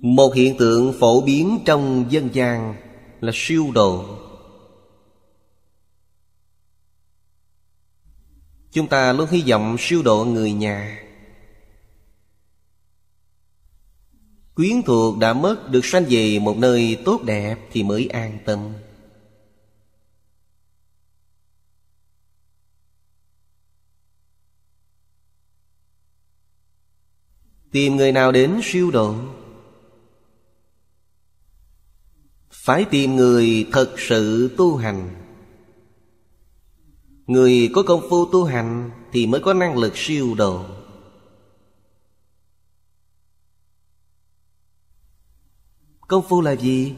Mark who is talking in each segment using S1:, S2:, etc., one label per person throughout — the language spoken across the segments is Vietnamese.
S1: một hiện tượng phổ biến trong dân gian là siêu độ chúng ta luôn hy vọng siêu độ người nhà quyến thuộc đã mất được sanh về một nơi tốt đẹp thì mới an tâm tìm người nào đến siêu độ phải tìm người thật sự tu hành người có công phu tu hành thì mới có năng lực siêu độ công phu là gì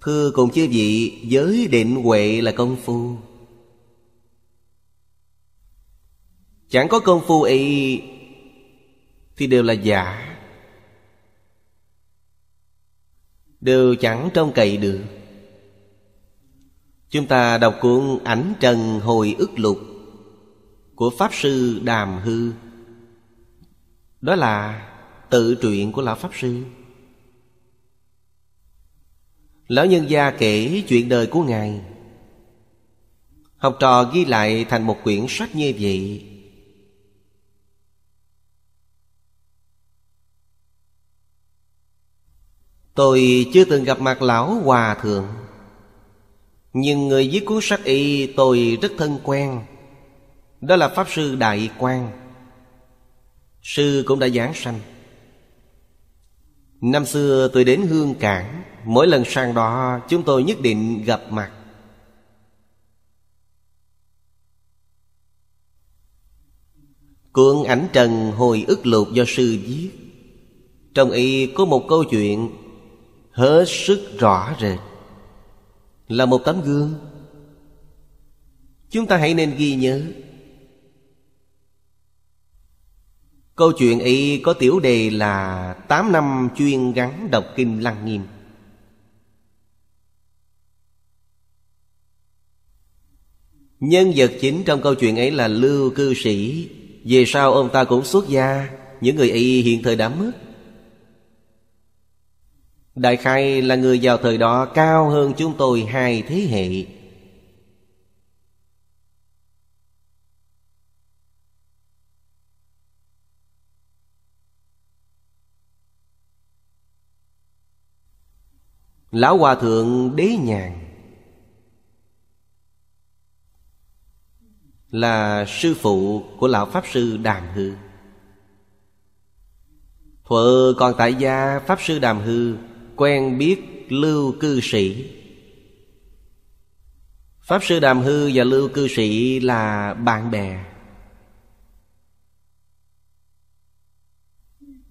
S1: thưa cùng chư vị giới định huệ là công phu chẳng có công phu ấy thì đều là giả đều chẳng trông cậy được chúng ta đọc cuốn ảnh trần hồi ức lục của pháp sư đàm hư đó là tự truyện của lão pháp sư lão nhân gia kể chuyện đời của ngài học trò ghi lại thành một quyển sách như vậy Tôi chưa từng gặp mặt lão hòa thượng Nhưng người viết cuốn sách y tôi rất thân quen Đó là Pháp Sư Đại Quang Sư cũng đã giảng sanh Năm xưa tôi đến Hương Cảng Mỗi lần sang đó chúng tôi nhất định gặp mặt Cuộn ảnh trần hồi ức lục do sư viết Trong y có một câu chuyện hết sức rõ rệt là một tấm gương chúng ta hãy nên ghi nhớ câu chuyện ấy có tiểu đề là tám năm chuyên gắn đọc kinh lăng nghiêm nhân vật chính trong câu chuyện ấy là lưu cư sĩ về sau ông ta cũng xuất gia những người y hiện thời đã mất Đại Khai là người vào thời đó cao hơn chúng tôi hai thế hệ Lão Hòa Thượng Đế Nhàn Là sư phụ của Lão Pháp Sư Đàm Hư Thuở còn tại gia Pháp Sư Đàm Hư quen biết lưu cư sĩ pháp sư đàm hư và lưu cư sĩ là bạn bè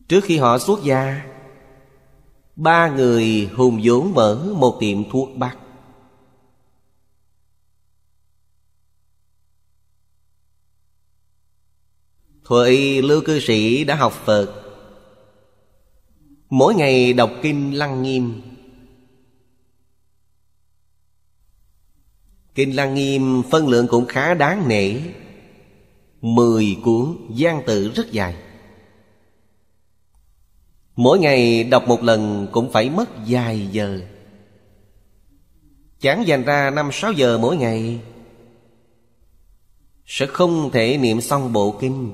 S1: trước khi họ xuất gia ba người hùng vốn mở một tiệm thuốc bắc thuở lưu cư sĩ đã học phật Mỗi ngày đọc kinh Lăng Nghiêm Kinh Lăng Nghiêm phân lượng cũng khá đáng nể Mười cuốn gian tự rất dài Mỗi ngày đọc một lần cũng phải mất vài giờ Chẳng dành ra năm sáu giờ mỗi ngày Sẽ không thể niệm xong bộ kinh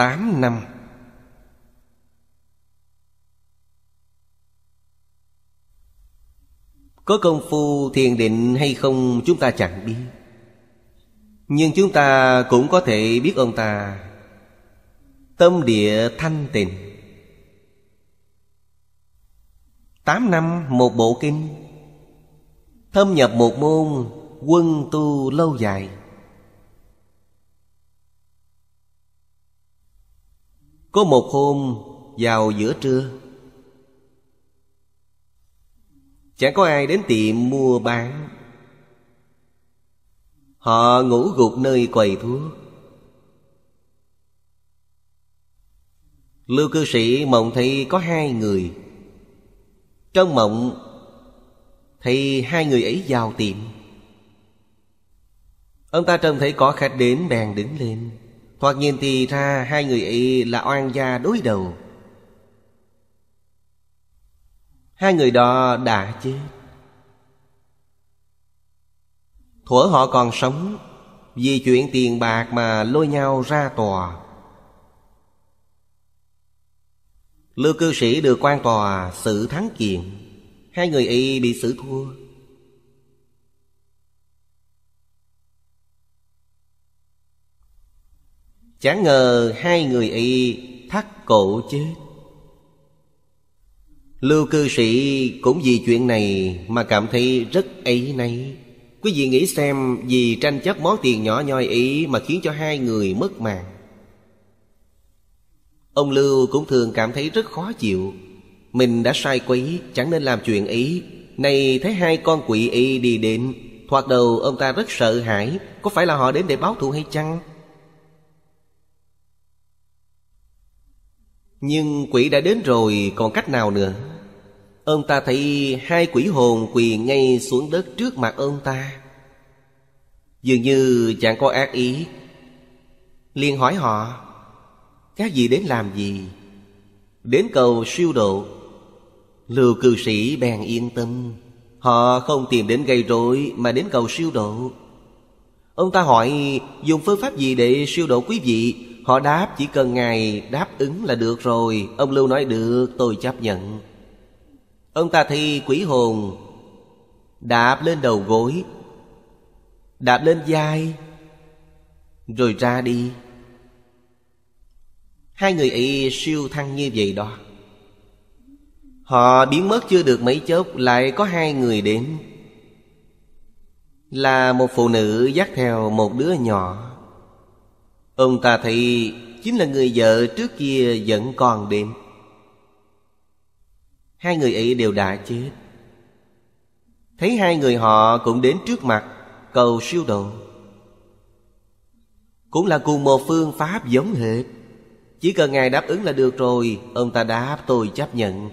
S1: 8 năm Có công phu thiền định hay không chúng ta chẳng biết Nhưng chúng ta cũng có thể biết ông ta Tâm địa thanh tịnh Tám năm một bộ kinh Thâm nhập một môn Quân tu lâu dài Có một hôm vào giữa trưa Chẳng có ai đến tiệm mua bán Họ ngủ gục nơi quầy thuốc Lưu cư sĩ mộng thấy có hai người Trong mộng Thì hai người ấy vào tiệm Ông ta trông thấy có khách đến bèn đứng lên Thoạt nhìn thì ra hai người ấy là oan gia đối đầu Hai người đó đã chết Thuở họ còn sống Vì chuyện tiền bạc mà lôi nhau ra tòa Lưu cư sĩ được quan tòa xử thắng kiện Hai người y bị xử thua chẳng ngờ hai người y thắt cổ chết Lưu cư sĩ cũng vì chuyện này mà cảm thấy rất ấy nấy Quý vị nghĩ xem vì tranh chấp món tiền nhỏ nhoi ý mà khiến cho hai người mất mạng Ông Lưu cũng thường cảm thấy rất khó chịu Mình đã sai quấy chẳng nên làm chuyện ý Này thấy hai con quỷ y đi đến Thoạt đầu ông ta rất sợ hãi Có phải là họ đến để báo thù hay chăng Nhưng quỷ đã đến rồi còn cách nào nữa Ông ta thấy hai quỷ hồn quỳ ngay xuống đất trước mặt ông ta Dường như chẳng có ác ý liền hỏi họ Các gì đến làm gì Đến cầu siêu độ Lưu cư sĩ bèn yên tâm Họ không tìm đến gây rối Mà đến cầu siêu độ Ông ta hỏi dùng phương pháp gì để siêu độ quý vị Họ đáp chỉ cần Ngài đáp ứng là được rồi Ông Lưu nói được tôi chấp nhận Ông ta thi quỷ hồn Đạp lên đầu gối Đạp lên vai Rồi ra đi Hai người ấy siêu thăng như vậy đó Họ biến mất chưa được mấy chốc Lại có hai người đến Là một phụ nữ dắt theo một đứa nhỏ Ông ta thấy chính là người vợ trước kia vẫn còn đến Hai người ấy đều đã chết Thấy hai người họ cũng đến trước mặt Cầu siêu độ Cũng là cùng một phương pháp giống hệt Chỉ cần Ngài đáp ứng là được rồi Ông ta đáp tôi chấp nhận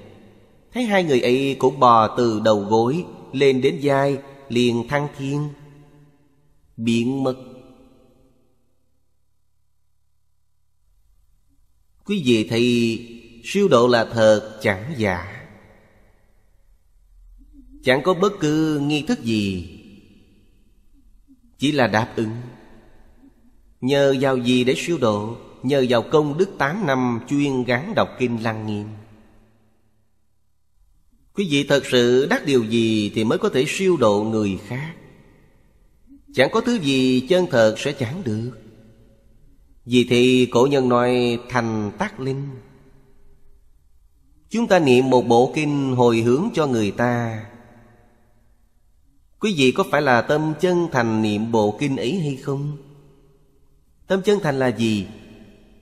S1: Thấy hai người ấy cũng bò từ đầu gối Lên đến vai liền thăng thiên biện mật. quý vị thì siêu độ là thật chẳng giả chẳng có bất cứ nghi thức gì chỉ là đáp ứng nhờ vào gì để siêu độ nhờ vào công đức tám năm chuyên gán đọc kinh lăng nghiêm quý vị thật sự đắc điều gì thì mới có thể siêu độ người khác chẳng có thứ gì chân thật sẽ chẳng được vì thì cổ nhân nói thành tác linh Chúng ta niệm một bộ kinh hồi hướng cho người ta Quý vị có phải là tâm chân thành niệm bộ kinh ấy hay không? Tâm chân thành là gì?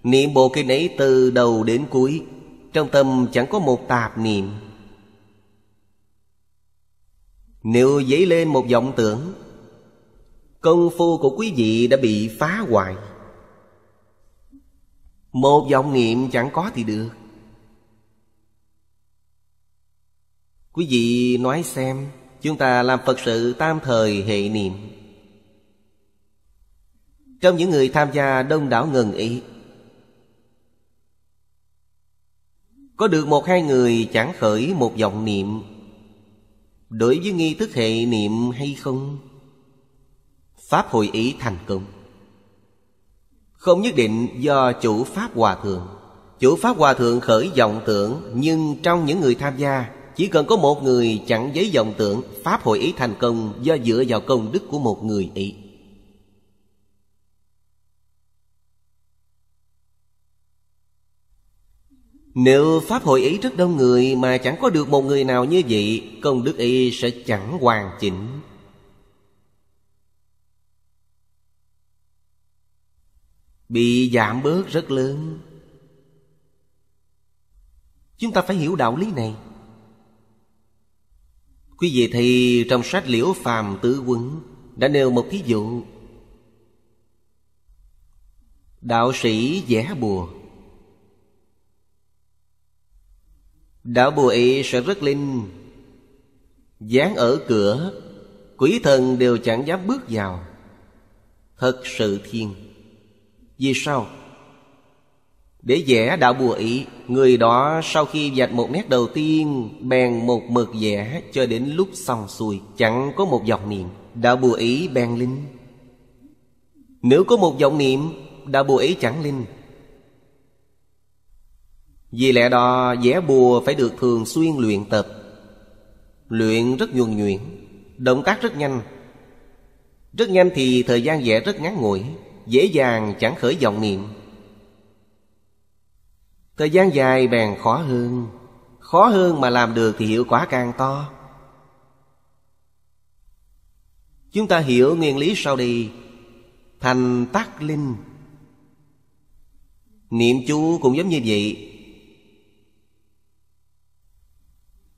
S1: Niệm bộ kinh ấy từ đầu đến cuối Trong tâm chẳng có một tạp niệm Nếu dấy lên một vọng tưởng Công phu của quý vị đã bị phá hoại một vọng niệm chẳng có thì được Quý vị nói xem Chúng ta làm Phật sự tam thời hệ niệm Trong những người tham gia đông đảo ngừng ý Có được một hai người chẳng khởi một vọng niệm Đối với nghi thức hệ niệm hay không Pháp hội ý thành công không nhất định do chủ pháp hòa thượng chủ pháp hòa thượng khởi vọng tưởng nhưng trong những người tham gia chỉ cần có một người chẳng giấy vọng tưởng pháp hội ý thành công do dựa vào công đức của một người ý Nếu Pháp hội ý rất đông người mà chẳng có được một người nào như vậy Công đức y sẽ chẳng hoàn chỉnh bị giảm bớt rất lớn chúng ta phải hiểu đạo lý này quý vị thì trong sách liễu phàm tứ quân đã nêu một thí dụ đạo sĩ vẽ bùa đạo bùa ấy sẽ rất linh dán ở cửa quỷ thần đều chẳng dám bước vào thật sự thiên vì sao? Để vẽ đạo bùa ý Người đó sau khi dạch một nét đầu tiên Bèn một mực vẽ cho đến lúc xong xuôi Chẳng có một dòng niệm Đạo bùa ý bèn linh Nếu có một dòng niệm Đạo bùa ý chẳng linh Vì lẽ đó vẽ bùa phải được thường xuyên luyện tập Luyện rất nhuần nhuyễn Động tác rất nhanh Rất nhanh thì thời gian vẽ rất ngắn ngủi dễ dàng chẳng khởi vọng niệm thời gian dài bèn khó hơn khó hơn mà làm được thì hiệu quả càng to chúng ta hiểu nguyên lý sau đây thành tác linh niệm chú cũng giống như vậy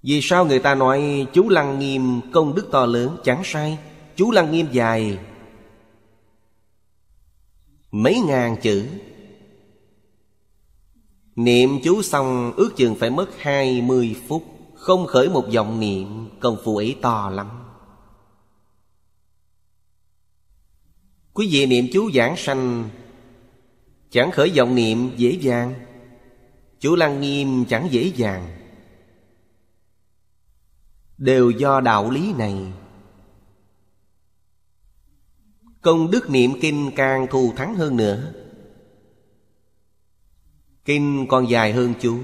S1: vì sao người ta nói chú lăng nghiêm công đức to lớn chẳng sai chú lăng nghiêm dài mấy ngàn chữ Niệm chú xong ước chừng phải mất hai mươi phút Không khởi một dòng niệm Công phu ấy to lắm Quý vị niệm chú giảng sanh Chẳng khởi dòng niệm dễ dàng Chú Lăng Nghiêm chẳng dễ dàng Đều do đạo lý này Công đức niệm kinh càng thù thắng hơn nữa Kinh còn dài hơn chú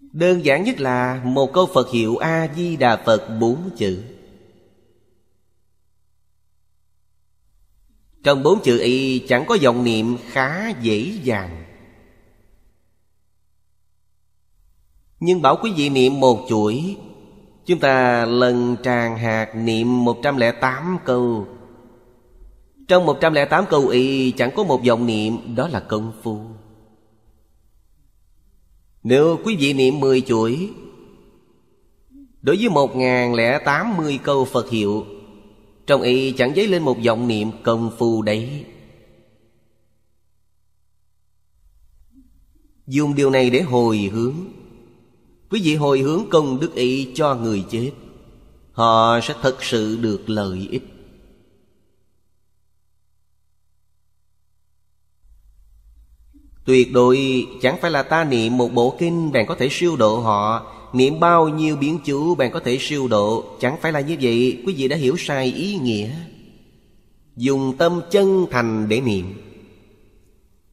S1: Đơn giản nhất là một câu Phật hiệu A-di-đà Phật bốn chữ Trong bốn chữ y chẳng có dòng niệm khá dễ dàng Nhưng bảo quý vị niệm một chuỗi Chúng ta lần tràng hạt niệm 108 câu Trong 108 câu y chẳng có một dòng niệm Đó là công phu Nếu quý vị niệm 10 chuỗi Đối với 1080 câu Phật hiệu Trong y chẳng dấy lên một dòng niệm công phu đấy Dùng điều này để hồi hướng Quý vị hồi hướng công đức ý cho người chết Họ sẽ thật sự được lợi ích Tuyệt đối chẳng phải là ta niệm một bộ kinh bạn có thể siêu độ họ Niệm bao nhiêu biến chú bạn có thể siêu độ Chẳng phải là như vậy quý vị đã hiểu sai ý nghĩa Dùng tâm chân thành để niệm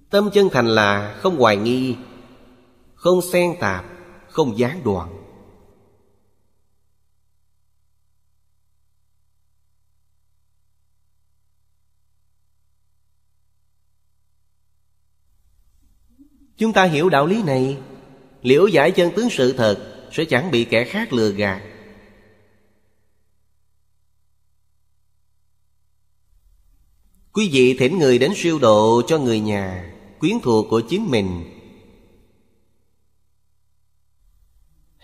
S1: Tâm chân thành là không hoài nghi Không xen tạp không gián đoạn chúng ta hiểu đạo lý này liễu giải chân tướng sự thật sẽ chẳng bị kẻ khác lừa gạt quý vị thỉnh người đến siêu độ cho người nhà quyến thuộc của chính mình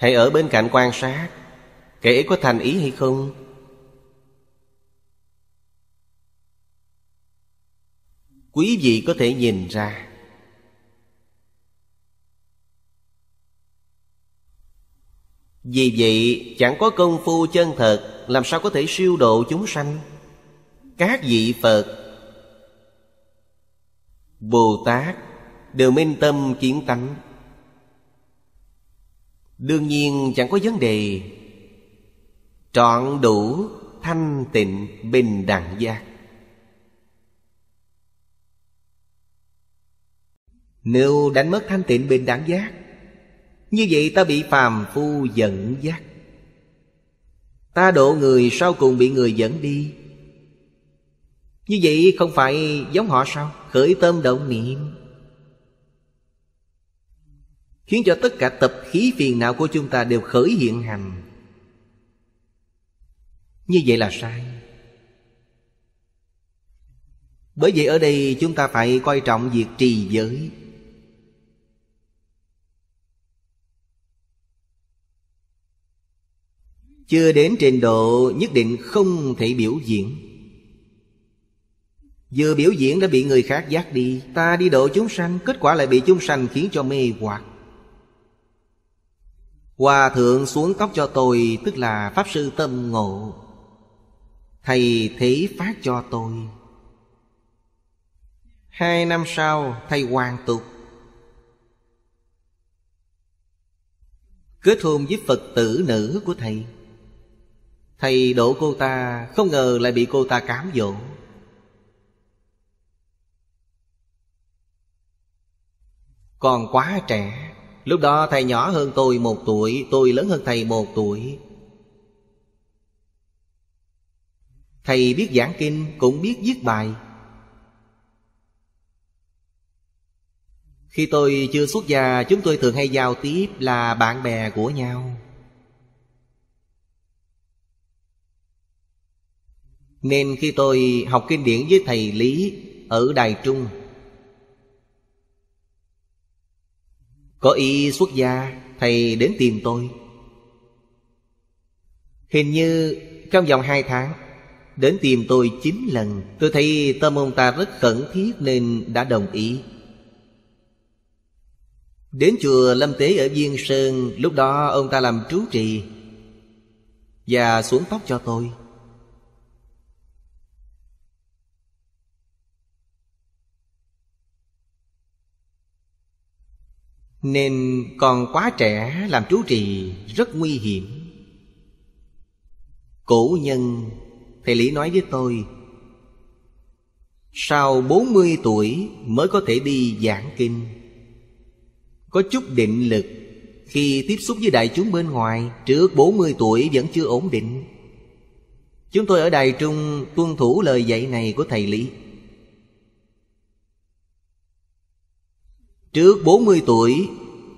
S1: hãy ở bên cạnh quan sát kể có thành ý hay không quý vị có thể nhìn ra vì vậy chẳng có công phu chân thật làm sao có thể siêu độ chúng sanh các vị phật bồ tát đều minh tâm kiến tánh đương nhiên chẳng có vấn đề trọn đủ thanh tịnh bình đẳng giác nếu đánh mất thanh tịnh bình đẳng giác như vậy ta bị phàm phu dẫn dắt Ta độ người sau cùng bị người dẫn đi Như vậy không phải giống họ sao Khởi tâm động niệm khiến cho tất cả tập khí phiền não của chúng ta đều khởi hiện hành như vậy là sai bởi vậy ở đây chúng ta phải coi trọng việc trì giới chưa đến trình độ nhất định không thể biểu diễn vừa biểu diễn đã bị người khác giác đi ta đi độ chúng sanh kết quả lại bị chúng sanh khiến cho mê hoặc Hòa thượng xuống tóc cho tôi Tức là Pháp Sư Tâm Ngộ Thầy thế phát cho tôi Hai năm sau thầy hoàn tục Kết hôn với Phật tử nữ của thầy Thầy đổ cô ta Không ngờ lại bị cô ta cám dỗ Còn quá trẻ Lúc đó thầy nhỏ hơn tôi một tuổi Tôi lớn hơn thầy một tuổi Thầy biết giảng kinh cũng biết viết bài Khi tôi chưa xuất gia Chúng tôi thường hay giao tiếp là bạn bè của nhau Nên khi tôi học kinh điển với thầy Lý Ở Đài Trung Có ý xuất gia Thầy đến tìm tôi Hình như trong vòng hai tháng Đến tìm tôi chín lần Tôi thấy tâm ông ta rất khẩn thiết Nên đã đồng ý Đến chùa Lâm Tế ở Viên Sơn Lúc đó ông ta làm trú trì Và xuống tóc cho tôi Nên còn quá trẻ làm chú trì rất nguy hiểm Cổ nhân Thầy Lý nói với tôi Sau 40 tuổi mới có thể đi giảng kinh Có chút định lực Khi tiếp xúc với đại chúng bên ngoài Trước 40 tuổi vẫn chưa ổn định Chúng tôi ở Đài Trung tuân thủ lời dạy này của thầy Lý Trước 40 tuổi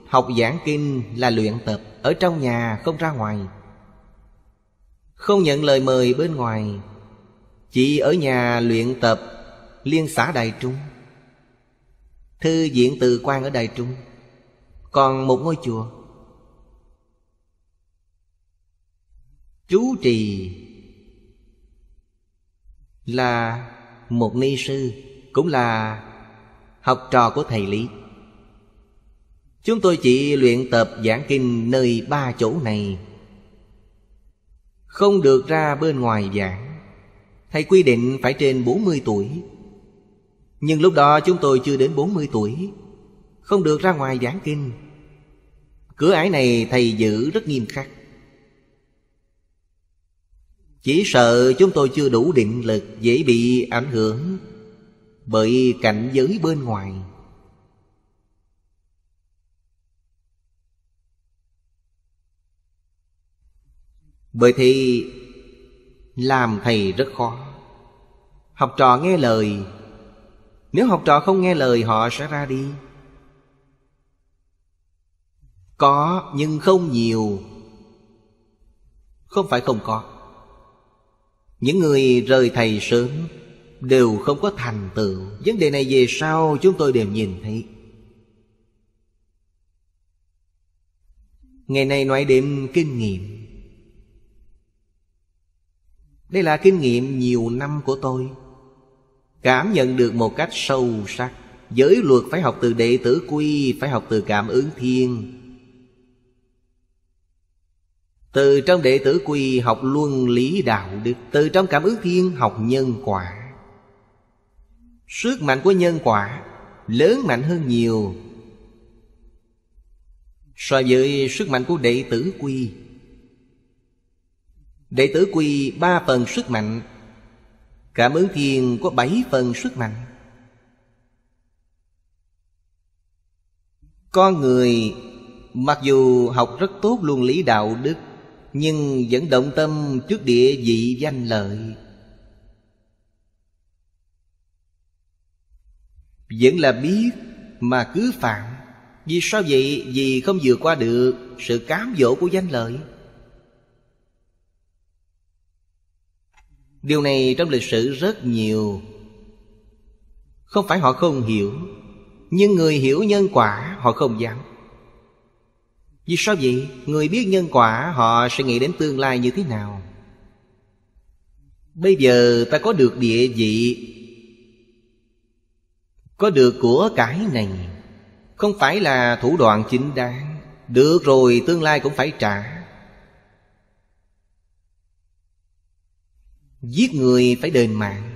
S1: Học giảng kinh là luyện tập Ở trong nhà không ra ngoài Không nhận lời mời bên ngoài Chỉ ở nhà luyện tập Liên xã Đài Trung Thư viện từ quan ở Đài Trung Còn một ngôi chùa Chú trì Là một ni sư Cũng là học trò của thầy Lý Chúng tôi chỉ luyện tập giảng kinh nơi ba chỗ này Không được ra bên ngoài giảng Thầy quy định phải trên 40 tuổi Nhưng lúc đó chúng tôi chưa đến 40 tuổi Không được ra ngoài giảng kinh Cửa ải này thầy giữ rất nghiêm khắc Chỉ sợ chúng tôi chưa đủ định lực Dễ bị ảnh hưởng Bởi cảnh giới bên ngoài Bởi thì làm thầy rất khó Học trò nghe lời Nếu học trò không nghe lời họ sẽ ra đi Có nhưng không nhiều Không phải không có Những người rời thầy sớm Đều không có thành tựu Vấn đề này về sau chúng tôi đều nhìn thấy Ngày nay nói đến kinh nghiệm đây là kinh nghiệm nhiều năm của tôi Cảm nhận được một cách sâu sắc Giới luật phải học từ đệ tử quy Phải học từ cảm ứng thiên Từ trong đệ tử quy học luân lý đạo đức Từ trong cảm ứng thiên học nhân quả Sức mạnh của nhân quả Lớn mạnh hơn nhiều So với sức mạnh của đệ tử quy Đệ tử quy ba phần sức mạnh Cảm ứng thiên có bảy phần sức mạnh Con người mặc dù học rất tốt luân lý đạo đức Nhưng vẫn động tâm trước địa vị danh lợi Vẫn là biết mà cứ phạm Vì sao vậy? Vì không vượt qua được sự cám dỗ của danh lợi điều này trong lịch sử rất nhiều không phải họ không hiểu nhưng người hiểu nhân quả họ không dám vì sao vậy người biết nhân quả họ sẽ nghĩ đến tương lai như thế nào bây giờ ta có được địa vị có được của cái này không phải là thủ đoạn chính đáng được rồi tương lai cũng phải trả Giết người phải đền mạng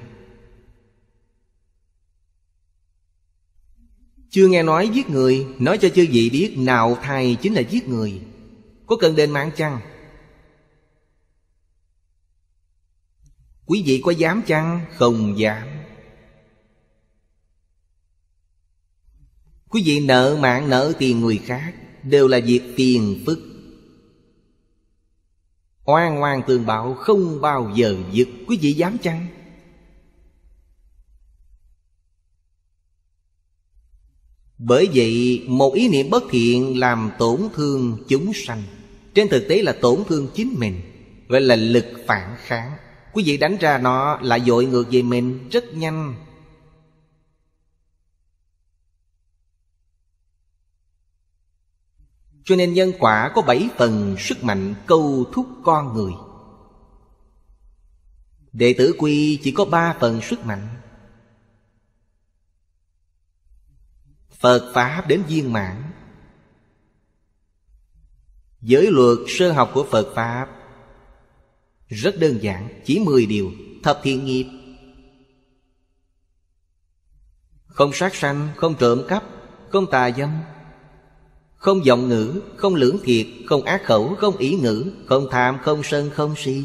S1: Chưa nghe nói giết người Nói cho chư vị biết nào thai chính là giết người Có cần đền mạng chăng? Quý vị có dám chăng? Không dám Quý vị nợ mạng nợ tiền người khác Đều là việc tiền phức Oan oan tường bạo không bao giờ giật Quý vị dám chăng? Bởi vậy một ý niệm bất thiện làm tổn thương chúng sanh Trên thực tế là tổn thương chính mình Gọi là lực phản kháng Quý vị đánh ra nó lại dội ngược về mình rất nhanh Cho nên nhân quả có bảy phần sức mạnh câu thúc con người Đệ tử quy chỉ có ba phần sức mạnh Phật Pháp đến viên mãn Giới luật sơ học của Phật Pháp Rất đơn giản Chỉ 10 điều Thập thiện nghiệp Không sát sanh Không trộm cắp Không tà dâm không vọng ngữ, không lưỡng thiệt, không ác khẩu, không ý ngữ, không tham, không sân, không si.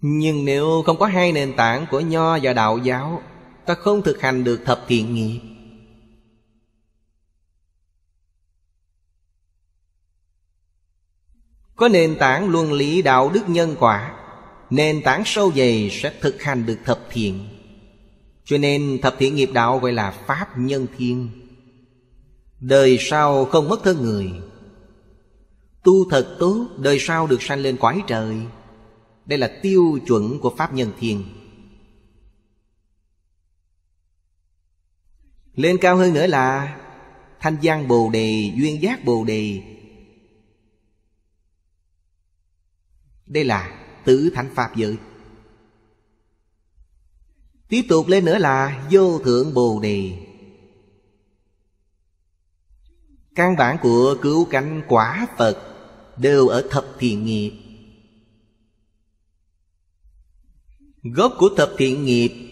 S1: Nhưng nếu không có hai nền tảng của Nho và Đạo giáo, ta không thực hành được thập thiện nghiệp. Có nền tảng luân lý đạo đức nhân quả Nền tảng sâu dày sẽ thực hành được thập thiện Cho nên thập thiện nghiệp đạo gọi là Pháp nhân thiên Đời sau không mất thân người Tu thật tốt Đời sau được sanh lên quái trời Đây là tiêu chuẩn của Pháp Nhân Thiên Lên cao hơn nữa là Thanh Giang Bồ Đề Duyên Giác Bồ Đề Đây là tứ thánh Pháp giới Tiếp tục lên nữa là Vô Thượng Bồ Đề Căn bản của cứu cánh quả Phật Đều ở thập thiện nghiệp Gốc của thập thiện nghiệp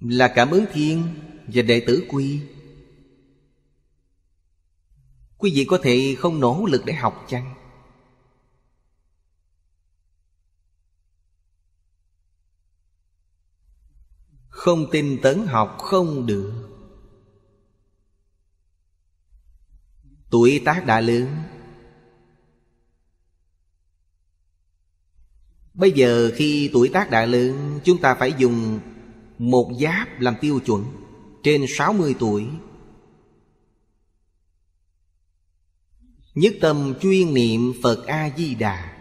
S1: Là cảm ứng thiên và đệ tử quy Quý vị có thể không nỗ lực để học chăng? Không tin tấn học không được tuổi tác đã lớn bây giờ khi tuổi tác đã lớn chúng ta phải dùng một giáp làm tiêu chuẩn trên 60 tuổi nhất tâm chuyên niệm phật a di đà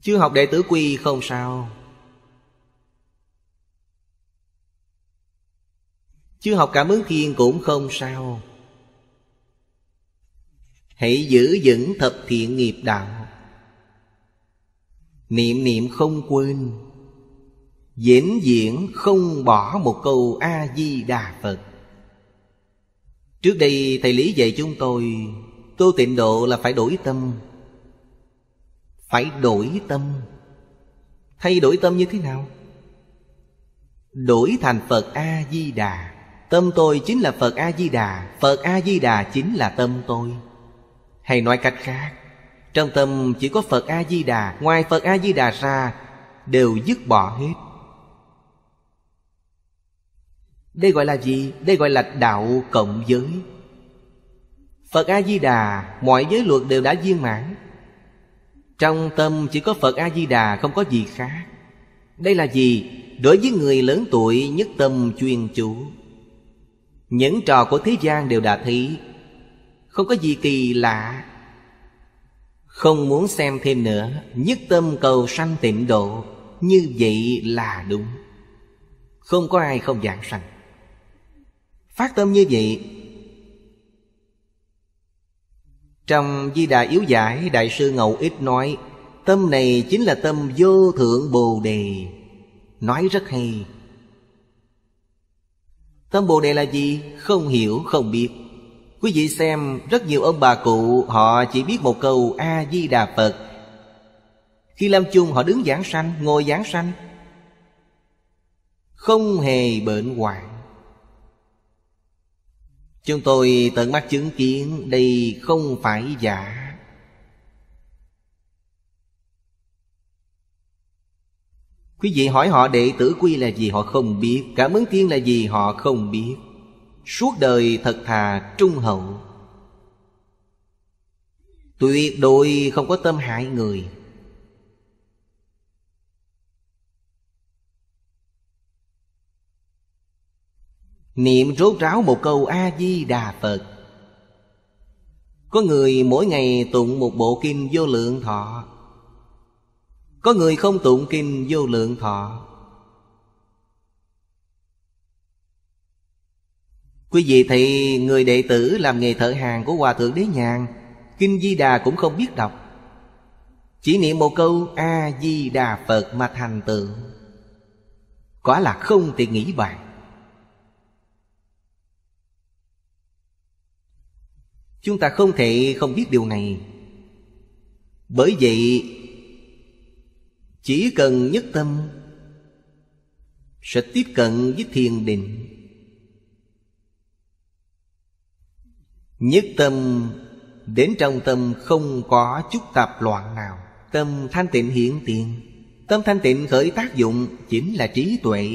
S1: chưa học đệ tử quy không sao Chưa học cảm ứng thiên cũng không sao Hãy giữ vững thập thiện nghiệp đạo Niệm niệm không quên Diễn diễn không bỏ một câu A-di-đà Phật Trước đây thầy lý dạy chúng tôi Tu tịnh độ là phải đổi tâm Phải đổi tâm Thay đổi tâm như thế nào? Đổi thành Phật A-di-đà Tâm tôi chính là Phật A-di-đà Phật A-di-đà chính là tâm tôi Hay nói cách khác Trong tâm chỉ có Phật A-di-đà Ngoài Phật A-di-đà ra Đều dứt bỏ hết Đây gọi là gì? Đây gọi là đạo cộng giới Phật A-di-đà Mọi giới luật đều đã viên mãn Trong tâm chỉ có Phật A-di-đà Không có gì khác Đây là gì? Đối với người lớn tuổi nhất tâm chuyên chủ những trò của thế gian đều đã thấy Không có gì kỳ lạ Không muốn xem thêm nữa Nhất tâm cầu sanh tịnh độ Như vậy là đúng Không có ai không giảng sanh Phát tâm như vậy Trong Di Đà Yếu Giải Đại sư Ngầu Ít nói Tâm này chính là tâm vô thượng Bồ Đề Nói rất hay Tâm Bồ Đề là gì? Không hiểu, không biết. Quý vị xem rất nhiều ông bà cụ họ chỉ biết một câu A-di-đà Phật. Khi lâm chung họ đứng giảng sanh, ngồi giảng sanh. Không hề bệnh hoạn. Chúng tôi tận mắt chứng kiến đây không phải giả. Dạ. Quý vị hỏi họ đệ tử quy là gì họ không biết Cảm ứng thiên là gì họ không biết Suốt đời thật thà trung hậu Tuyệt đối không có tâm hại người Niệm rốt ráo một câu A-di-đà Phật Có người mỗi ngày tụng một bộ kinh vô lượng thọ có người không tụng kinh vô lượng thọ Quý vị thì người đệ tử làm nghề thợ hàng của Hòa Thượng Đế Nhàn Kinh Di Đà cũng không biết đọc Chỉ niệm một câu A-di-đà Phật mà thành tựu Quả là không tiện nghĩ bạn Chúng ta không thể không biết điều này Bởi vậy chỉ cần nhất tâm Sẽ tiếp cận với thiền định Nhất tâm Đến trong tâm không có chút tạp loạn nào Tâm thanh tịnh hiện tiền Tâm thanh tịnh khởi tác dụng Chính là trí tuệ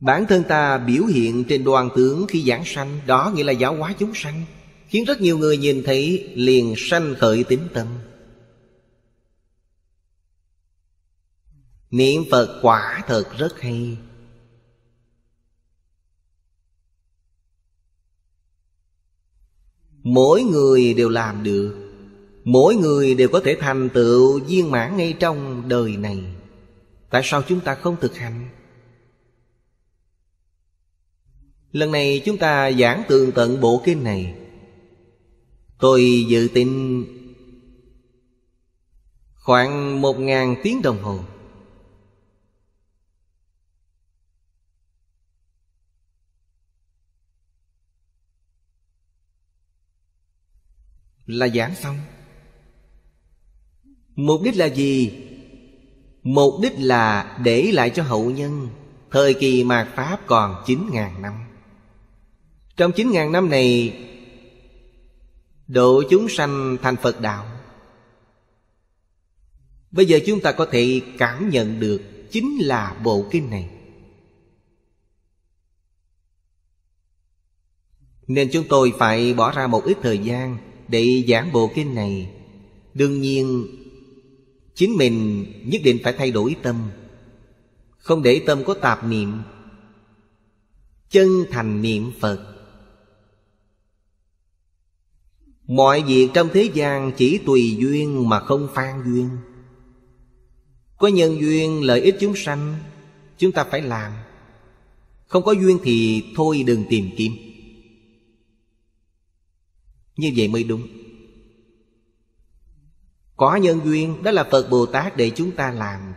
S1: Bản thân ta biểu hiện trên đoàn tướng khi giảng sanh Đó nghĩa là giáo hóa chúng sanh Khiến rất nhiều người nhìn thấy liền sanh khởi tính tâm Niệm Phật quả thật rất hay Mỗi người đều làm được Mỗi người đều có thể thành tựu viên mãn ngay trong đời này Tại sao chúng ta không thực hành? Lần này chúng ta giảng tường tận bộ kinh này Tôi dự tính khoảng một ngàn tiếng đồng hồ là giảng xong mục đích là gì mục đích là để lại cho hậu nhân thời kỳ mạt pháp còn chín ngàn năm trong chín ngàn năm này độ chúng sanh thành phật đạo bây giờ chúng ta có thể cảm nhận được chính là bộ kinh này nên chúng tôi phải bỏ ra một ít thời gian để giảng bộ kinh này đương nhiên chính mình nhất định phải thay đổi tâm không để tâm có tạp niệm chân thành niệm phật mọi việc trong thế gian chỉ tùy duyên mà không phan duyên có nhân duyên lợi ích chúng sanh chúng ta phải làm không có duyên thì thôi đừng tìm kiếm như vậy mới đúng Có nhân duyên đó là Phật Bồ Tát để chúng ta làm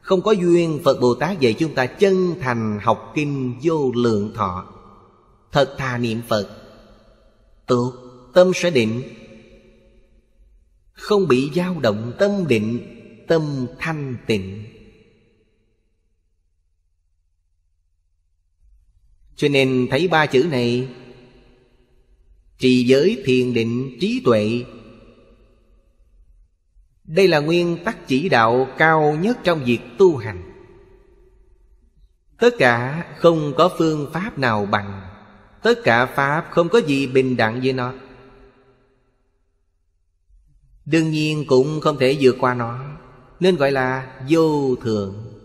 S1: Không có duyên Phật Bồ Tát dạy chúng ta chân thành học kinh vô lượng thọ Thật thà niệm Phật Tốt, tâm sẽ định Không bị dao động tâm định Tâm thanh tịnh Cho nên thấy ba chữ này trì giới thiền định trí tuệ đây là nguyên tắc chỉ đạo cao nhất trong việc tu hành tất cả không có phương pháp nào bằng tất cả pháp không có gì bình đẳng với nó đương nhiên cũng không thể vượt qua nó nên gọi là vô thường